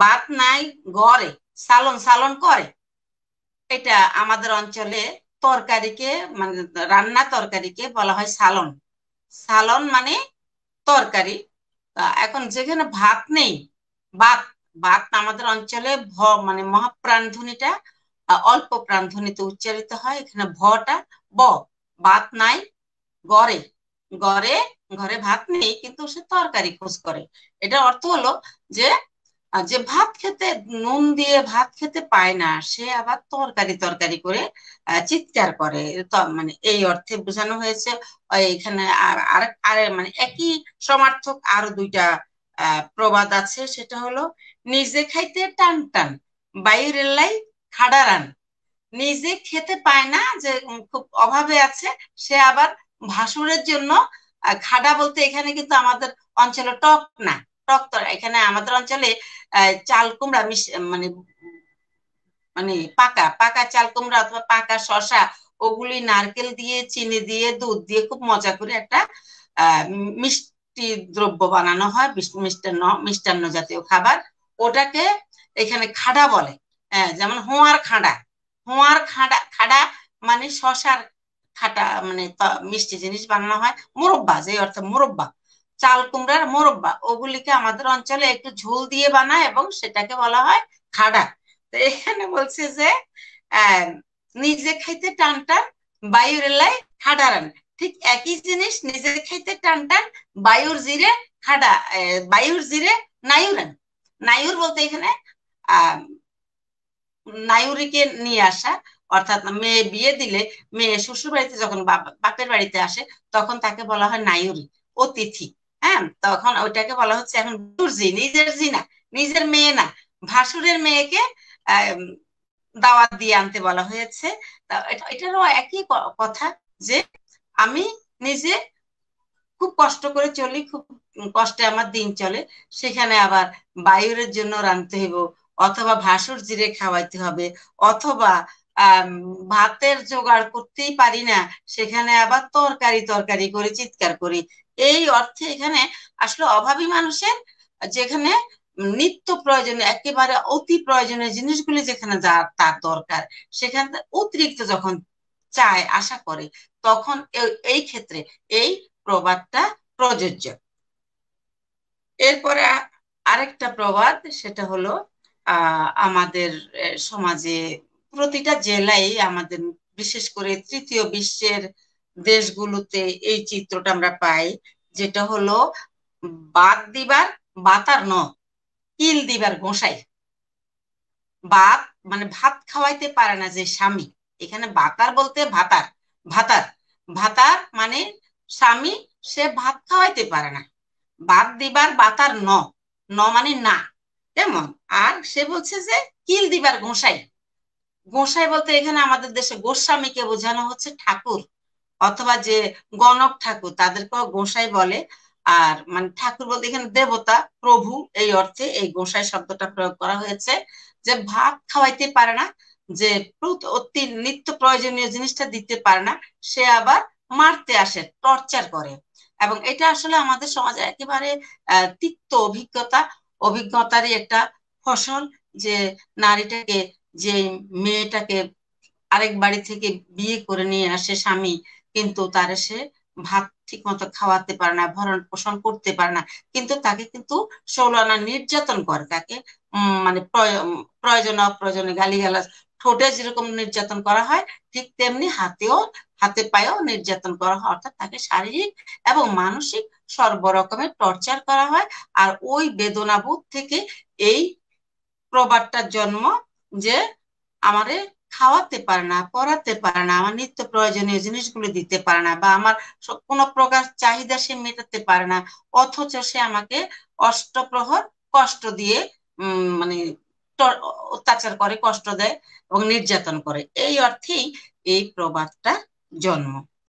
বাত নাই ঘরে সালন সালন করে এটা আমাদের অঞ্চলে তরকারিকে মানে রান্না তরকারিকে বলা হয় সালন সালন মানে তরকারি এখন যেখানে ভাত নেই ভাত ভাত আমাদের অঞ্চলে ভ মানে মহাপ্রাণধ্বনিটা অল্প প্রাণধ্বনিতে উচ্চারিত হয় এখানে ভটা ব ভাত নাই গড়ে গড়ে ঘরে ভাত নেই কিন্তু সে তরকারি খোঁজ করে এটা অর্থ হলো যে আর যে ভাত খেতে নুন দিয়ে ভাত খেতে পায় না সে আবার তরকারি তরকারি করে চিৎকার করে মানে এই অর্থে বোঝানো হয়েছে এখানে আর আর মানে একই সমার্থক আরো দুইটা প্রবাদ আছে সেটা হলো নিজে খাইতে টান টান বাইরেলাই খাড়ারান নিজে খেতে পায় না যে খুব অভাবে আছে সে আবার ভাসুরের জন্য খাডা বলতে এখানে কিন্তু আমাদের অঞ্চলে টক না টক এখানে আমাদের অঞ্চলে চাল কুমড়া মানে মানে পাকা পাকা চাল কুমড়া অথবা পাকা শশা ওগুলি নারকেল দিয়ে চিনি দিয়ে দুধ দিয়ে খুব মজা করে একটা মিষ্টি দ্রব্য বানানো হয় মিষ্টান্ন মিষ্টান্ন জাতীয় খাবার ওটাকে এখানে খাড়া বলে হ্যাঁ যেমন হোঁয়ার খাঁড়া হোঁয়ার খাঁড়া খাডা মানে শশার খাটা মানে মিষ্টি জিনিস বানানো হয় মুরব্বা যে অর্থ মুরব্বা চাল কুমড়ার মোরব্বা ওগুলিকে আমাদের অঞ্চলে একটু ঝোল দিয়ে বানায় এবং সেটাকে বলা হয় খাড়া তো এখানে বলছে যে নিজে খাইতে টান টান বায়ুরেলায় খাডা রান্না ঠিক একই জিনিস নিজে খাইতে টান টান বায়ুর জিরে খাডা বায়ুর জিরে নায়ুরান নায়ুর বলতে এখানে নায়ুরিকে নিয়ে আসা অর্থাৎ মেয়ে বিয়ে দিলে মেয়ে শ্বশুর বাড়িতে যখন বাপের বাড়িতে আসে তখন তাকে বলা হয় নায়ুরি অতিথি হ্যাঁ তখন ওইটাকে বলা হচ্ছে এখন ভাসুরজি নিজের জিনা নিজের মেয়ে না ভাসুরের মেয়েকে দাওয়াত দিয়ে আনতে বলা হয়েছে এটারও একই কথা যে আমি নিজে খুব কষ্ট করে চলি খুব কষ্টে আমার দিন চলে সেখানে আবার বায়ুরের জন্য রাঁধতে হইব অথবা ভাসুর জিরে খাওয়াইতে হবে অথবা ভাতের জোগাড় করতেই পারি না সেখানে আবার তরকারি তরকারি করে চিৎকার করি এই অর্থে এখানে আসলে অভাবী মানুষের যেখানে নিত্য প্রয়োজনীয় একেবারে অতি প্রয়োজনীয় জিনিসগুলি যেখানে যা তার দরকার সেখানে অতিরিক্ত যখন চায় আশা করে তখন এই ক্ষেত্রে এই প্রবাদটা প্রযোজ্য এরপরে আরেকটা প্রবাদ সেটা হলো আমাদের সমাজে প্রতিটা জেলায় আমাদের বিশেষ করে তৃতীয় বিশ্বের দেশগুলোতে এই চিত্রটা আমরা পাই যেটা হলো বাদ দিবার বাতার ন কিল দিবার গোসাই বাদ মানে ভাত খাওয়াইতে পারে না যে স্বামী এখানে বাতার বলতে ভাতার ভাতার ভাতার মানে স্বামী সে ভাত খাওয়াইতে পারে না বাদ দিবার বাতার ন ন মানে না কেমন আর সে বলছে যে কিল দিবার গোসাই গোসাই বলতে এখানে আমাদের দেশে গোস্বামীকে বোঝানো হচ্ছে ঠাকুর অথবা যে গণক ঠাকুর তাদেরকেও গোসাই বলে আর মানে ঠাকুর বলতে এখানে দেবতা প্রভু এই অর্থে এই গোসাই শব্দটা প্রয়োগ করা হয়েছে যে ভাত খাওয়াইতে পারে না যে অতি নিত্য প্রয়োজনীয় জিনিসটা দিতে পারে না সে আবার মারতে আসে টর্চার করে এবং এটা আসলে আমাদের সমাজে একেবারে তিক্ত অভিজ্ঞতা অভিজ্ঞতারই একটা ফসল যে নারীটাকে যে মেয়েটাকে আরেক বাড়ি থেকে বিয়ে করে নিয়ে আসে স্বামী কিন্তু তার সে ভাত ঠিক মতো খাওয়াতে পারে না ভরণ পোষণ করতে পারে না কিন্তু তাকে কিন্তু ষোলানা নির্যাতন করে তাকে মানে প্রয়োজন অপ্রয়োজনে গালিগালাজ ঠোঁটে যেরকম নির্যাতন করা হয় ঠিক তেমনি হাতেও হাতে পায়েও নির্যাতন করা হয় অর্থাৎ তাকে শারীরিক এবং মানসিক সর্বরকমের টর্চার করা হয় আর ওই বেদনাবোধ থেকে এই প্রবাদটার জন্ম যে আমারে খাওয়াতে পারে না পড়াতে পারে না আমার নিত্য প্রয়োজনীয় জিনিসগুলো দিতে পারে না বা আমার কোনো প্রকার চাহিদা সে মেটাতে পারে না অথচ সে আমাকে অষ্টপ্রহর কষ্ট দিয়ে মানে অত্যাচার করে কষ্ট দেয় এবং নির্যাতন করে এই অর্থেই এই প্রবাদটা জন্ম